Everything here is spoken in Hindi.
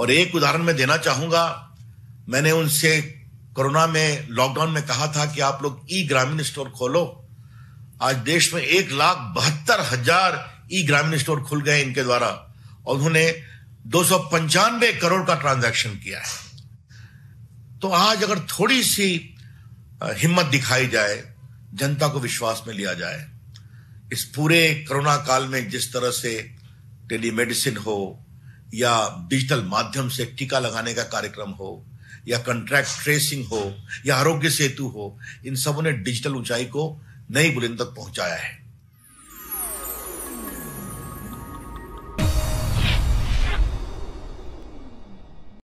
और एक उदाहरण मैं देना चाहूंगा मैंने उनसे कोरोना में लॉकडाउन में कहा था कि आप लोग ई ग्रामीण स्टोर खोलो आज देश में एक लाख बहत्तर हजार ई ग्रामीण स्टोर खुल गए इनके द्वारा और उन्होंने दो करोड़ का ट्रांजैक्शन किया है तो आज अगर थोड़ी सी हिम्मत दिखाई जाए जनता को विश्वास में लिया जाए इस पूरे कोरोना काल में जिस तरह से टेलीमेडिसिन हो या डिजिटल माध्यम से टीका लगाने का कार्यक्रम हो या कंट्रैक्ट ट्रेसिंग हो या आरोग्य सेतु हो इन सबों ने डिजिटल ऊंचाई को नई बुलंद तक पहुंचाया है